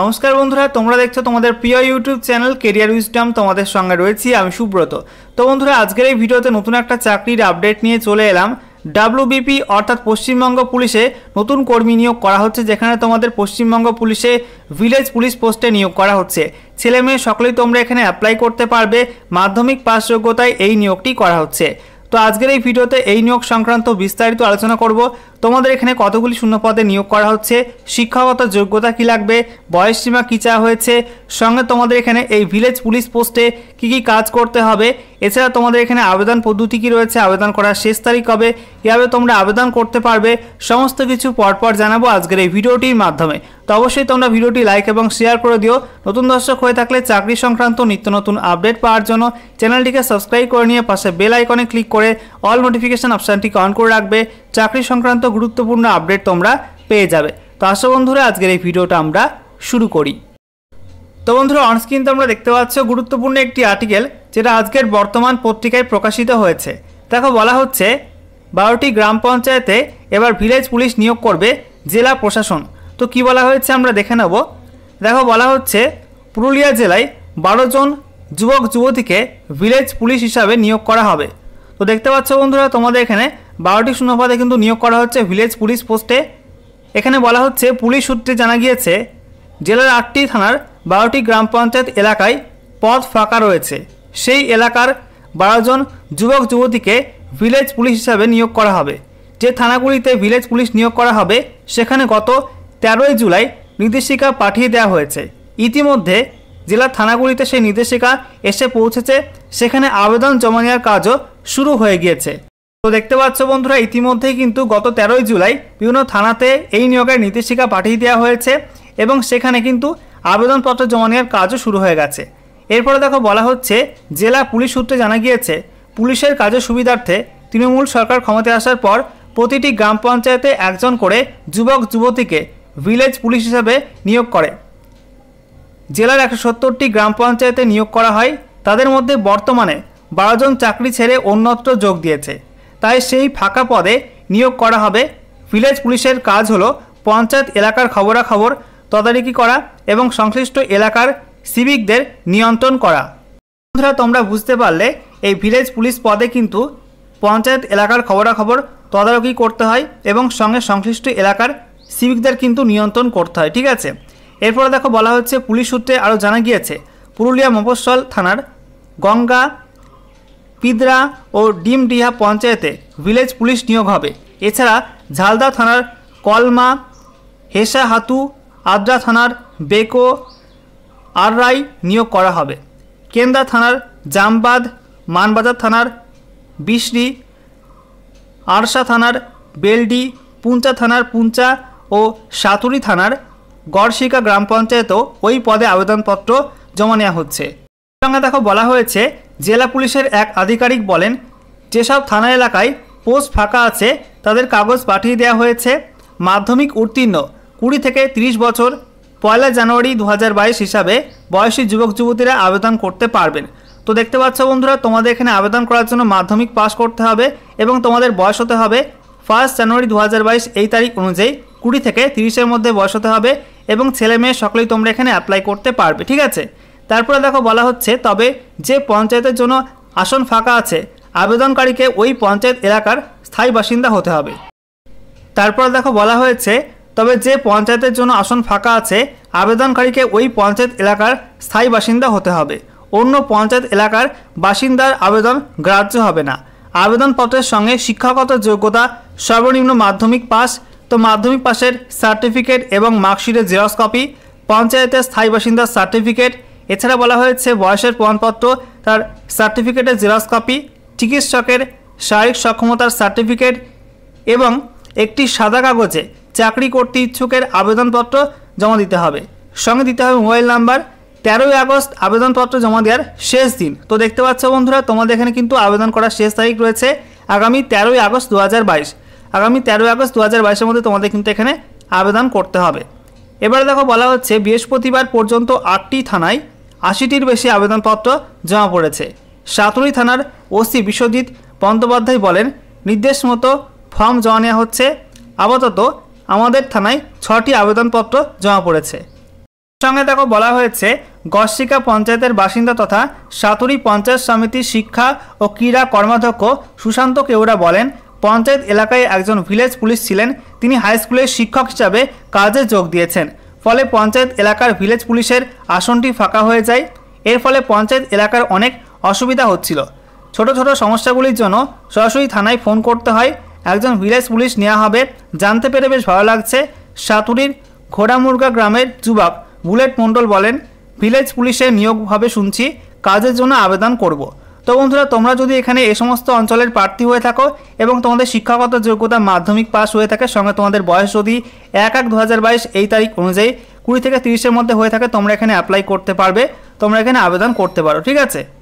নমস্কার বন্ধুরা তোমরা দেখছো তোমাদের প্রিয় ইউটিউব চ্যানেল কেরিয়ার উইস্টাম তোমাদের সঙ্গে রয়েছি আমি সুব্রত তো বন্ধুরা আজকের এই ভিডিওতে নতুন একটা চাকরির আপডেট নিয়ে চলে এলাম ডাব্লুবিপি অর্থাৎ পশ্চিমবঙ্গ পুলিশে নতুন কর্মী নিয়োগ করা হচ্ছে যেখানে তোমাদের পশ্চিমবঙ্গ পুলিশে ভিলেজ পুলিশ পোস্টে নিয়োগ করা হচ্ছে ছেলে মেয়ে সকলেই তোমরা এখানে অ্যাপ্লাই করতে পারবে মাধ্যমিক পাশযোগ্যতায় এই নিয়োগটি করা হচ্ছে তো আজকের এই ভিডিওতে এই নিয়োগ সংক্রান্ত বিস্তারিত আলোচনা করব তোমাদের এখানে কতগুলি শূন্য পদে নিয়োগ করা হচ্ছে শিক্ষাগত যোগ্যতা কি লাগবে বয়স সীমা কী চাওয়া হয়েছে সঙ্গে তোমাদের এখানে এই ভিলেজ পুলিশ পোস্টে কি কি কাজ করতে হবে এছাড়া তোমাদের এখানে আবেদন পদ্ধতি কী রয়েছে আবেদন করার শেষ তারিখ কবে কীভাবে তোমরা আবেদন করতে পারবে সমস্ত কিছু পরপর জানাবো আজকের এই ভিডিওটির মাধ্যমে তো অবশ্যই তোমরা ভিডিওটি লাইক এবং শেয়ার করে দিও নতুন দর্শক হয়ে থাকলে চাকরি সংক্রান্ত নিত্য নতুন আপডেট পাওয়ার জন্য চ্যানেলটিকে সাবস্ক্রাইব করে নিয়ে পাশে বেল আইকনে ক্লিক করে অল নোটিফিকেশান অপশানটি অন করে রাখবে চাকরি সংক্রান্ত গুরুত্বপূর্ণ আপডেট তোমরা পেয়ে যাবে তো আসো বন্ধুরা আজকের এই ভিডিওটা আমরা শুরু করি তো বন্ধুরা অনস্ক্রিন তোমরা দেখতে পাচ্ছ গুরুত্বপূর্ণ একটি আর্টিকেল যেটা আজকের বর্তমান পত্রিকায় প্রকাশিত হয়েছে দেখো বলা হচ্ছে বারোটি গ্রাম পঞ্চায়েতে এবার ভিলেজ পুলিশ নিয়োগ করবে জেলা প্রশাসন তো কি বলা হয়েছে আমরা দেখে নেব দেখো বলা হচ্ছে পুরুলিয়া জেলায় বারো জন যুবক যুবতীকে ভিলেজ পুলিশ হিসাবে নিয়োগ করা হবে তো দেখতে পাচ্ছ বন্ধুরা তোমাদের এখানে বারোটি শূন্যপদে কিন্তু নিয়োগ করা হচ্ছে ভিলেজ পুলিশ পোস্টে এখানে বলা হচ্ছে পুলিশ সূত্রে জানা গিয়েছে জেলার আটটি থানার বারোটি গ্রাম পঞ্চায়েত এলাকায় পদ ফাঁকা রয়েছে সেই এলাকার বারোজন যুবক যুবতীকে ভিলেজ পুলিশ হিসাবে নিয়োগ করা হবে যে থানাগুলিতে ভিলেজ পুলিশ নিয়োগ করা হবে সেখানে গত তেরোই জুলাই নির্দেশিকা পাঠিয়ে দেওয়া হয়েছে ইতিমধ্যে জেলা থানাগুলিতে সেই নির্দেশিকা এসে পৌঁছেছে সেখানে আবেদন জমা নেওয়ার কাজও শুরু হয়ে গিয়েছে তো দেখতে পাচ্ছ বন্ধুরা ইতিমধ্যেই কিন্তু গত তেরোই জুলাই বিভিন্ন থানাতে এই নিয়োগের নির্দেশিকা পাঠিয়ে দেওয়া হয়েছে এবং সেখানে কিন্তু আবেদনপত্র জমা নেওয়ার কাজও শুরু হয়ে গেছে এরপরে দেখো বলা হচ্ছে জেলা পুলিশ সূত্রে জানা গিয়েছে পুলিশের কাজের সুবিধার্থে তৃণমূল সরকার ক্ষমতায় আসার পর প্রতিটি গ্রাম পঞ্চায়েতে একজন করে যুবক যুবতীকে ভিলেজ পুলিশ হিসাবে নিয়োগ করে জেলার একশো সত্তরটি গ্রাম পঞ্চায়েতে নিয়োগ করা হয় তাদের মধ্যে বর্তমানে বারোজন চাকরি ছেড়ে অন্যত্র যোগ দিয়েছে তাই সেই ফাঁকা পদে নিয়োগ করা হবে ভিলেজ পুলিশের কাজ হল পঞ্চায়েত এলাকার খবরাখবর তদারকি করা এবং সংশ্লিষ্ট এলাকার সিভিকদের নিয়ন্ত্রণ করা বন্ধুরা তোমরা বুঝতে পারলে এই ভিলেজ পুলিশ পদে কিন্তু পঞ্চায়েত এলাকার খবরাখবর তদারকি করতে হয় এবং সঙ্গে সংশ্লিষ্ট এলাকার সিভিকদের কিন্তু নিয়ন্ত্রণ করতে হয় ঠিক আছে এরপরে দেখো বলা হচ্ছে পুলিশ সূত্রে আরও জানা গিয়েছে পুরুলিয়া মফস্বল থানার গঙ্গা পিদরা ও ডিমডিহা পঞ্চায়েতে ভিলেজ পুলিশ নিয়োগ হবে এছাড়া ঝালদা থানার কলমা হেসাহাতু আদ্রা থানার বেকো আররাই নিয়োগ করা হবে কেন্দা থানার জামবাদ মানবাজার থানার বিশ্রী আরশা থানার বেলডি পুঞ্চা থানার পুঞ্চা ও সাতুরি থানার গড়শিকা গ্রাম পঞ্চায়েতও ওই পদে আবেদনপত্র জমা নেওয়া হচ্ছে সঙ্গে দেখো বলা হয়েছে জেলা পুলিশের এক আধিকারিক বলেন যেসব থানা এলাকায় পোস্ট ফাঁকা আছে তাদের কাগজ পাঠিয়ে দেওয়া হয়েছে মাধ্যমিক উত্তীর্ণ কুড়ি থেকে ৩০ বছর পয়লা জানুয়ারি দু হিসাবে বয়সী যুবক যুবতীরা আবেদন করতে পারবেন তো দেখতে পাচ্ছ বন্ধুরা তোমাদের এখানে আবেদন করার জন্য মাধ্যমিক পাস করতে হবে এবং তোমাদের বয়স হতে হবে ফার্স্ট জানুয়ারি দু এই তারিখ অনুযায়ী কুড়ি থেকে তিরিশের মধ্যে বয়স হতে হবে এবং ছেলে মেয়ে সকলেই তোমরা এখানে অ্যাপ্লাই করতে পারবে ঠিক আছে তারপরে দেখো বলা হচ্ছে তবে যে পঞ্চায়েতের জন্য আসন ফাঁকা আছে আবেদনকারীকে ওই পঞ্চায়েত এলাকার স্থায়ী বাসিন্দা হতে হবে তারপরে দেখো বলা হয়েছে তবে যে পঞ্চায়েতের জন্য আসন ফাঁকা আছে আবেদনকারীকে ওই পঞ্চায়েত এলাকার স্থায়ী বাসিন্দা হতে হবে অন্য পঞ্চায়েত এলাকার বাসিন্দার আবেদন গ্রাহ্য হবে না আবেদনপত্রের সঙ্গে শিক্ষাগত যোগ্যতা সর্বনিম্ন মাধ্যমিক পাশ তো মাধ্যমিক পাশের সার্টিফিকেট এবং মার্কশিটের জেরক্স কপি পঞ্চায়েতের স্থায়ী বাসিন্দার সার্টিফিকেট এছাড়া বলা হয়েছে বয়সের প্রমাণপত্র তার সার্টিফিকেটের জেরক্স কপি চিকিৎসকের শারীরিক সক্ষমতার সার্টিফিকেট এবং একটি সাদা কাগজে চাকরি করতে ইচ্ছুকের আবেদনপত্র জমা দিতে হবে সঙ্গে দিতে হবে মোবাইল নাম্বার তেরোই আগস্ট আবেদনপত্র জমা দেওয়ার শেষ দিন তো দেখতে পাচ্ছ বন্ধুরা তোমাদের এখানে কিন্তু আবেদন করার শেষ তারিখ রয়েছে আগামী তেরোই আগস্ট দু আগামী তেরো আগস্ট দু হাজার বাইশের মধ্যে তোমাদের কিন্তু এখানে আবেদন করতে হবে এবারে দেখো বলা হচ্ছে বৃহস্পতিবার পর্যন্ত আটটি থানায় আশিটির বেশি আবেদনপত্র জমা পড়েছে সাঁতুরি থানার ওসি বিশ্বজিৎ বন্দ্যোপাধ্যায় বলেন নির্দেশ মতো ফর্ম জমা নেওয়া হচ্ছে আপাতত আমাদের থানায় ছটি আবেদনপত্র জমা পড়েছে সঙ্গে দেখো বলা হয়েছে গসিকা পঞ্চায়েতের বাসিন্দা তথা সাতুরি পঞ্চায়েত সমিতির শিক্ষা ও ক্রীড়া কর্মাধ্যক্ষ সুশান্ত কেউরা বলেন পঞ্চায়েত এলাকায় একজন ভিলেজ পুলিশ ছিলেন তিনি হাই স্কুলের শিক্ষক হিসাবে কাজে যোগ দিয়েছেন ফলে পঞ্চায়েত এলাকার ভিলেজ পুলিশের আসনটি ফাঁকা হয়ে যায় এর ফলে পঞ্চায়েত এলাকার অনেক অসুবিধা হচ্ছিল ছোট ছোট সমস্যাগুলির জন্য সরাসরি থানায় ফোন করতে হয় একজন ভিলেজ পুলিশ নেওয়া হবে জানতে পেরে বেশ ভালো লাগছে সাতুরির ঘোড়ামুর্গা গ্রামের যুবক বুলেট মণ্ডল বলেন ভিলেজ পুলিশের নিয়োগ হবে শুনছি কাজের জন্য আবেদন করব তো বন্ধুরা তোমরা যদি এখানে এ সমস্ত অঞ্চলের প্রার্থী হয়ে থাকো এবং তোমাদের শিক্ষাগত যোগ্যতা মাধ্যমিক পাস হয়ে থাকে সঙ্গে তোমাদের বয়স যদি এক এক দু এই তারিখ অনুযায়ী কুড়ি থেকে তিরিশের মধ্যে হয়ে থাকে তোমরা এখানে অ্যাপ্লাই করতে পারবে তোমরা এখানে আবেদন করতে পারো ঠিক আছে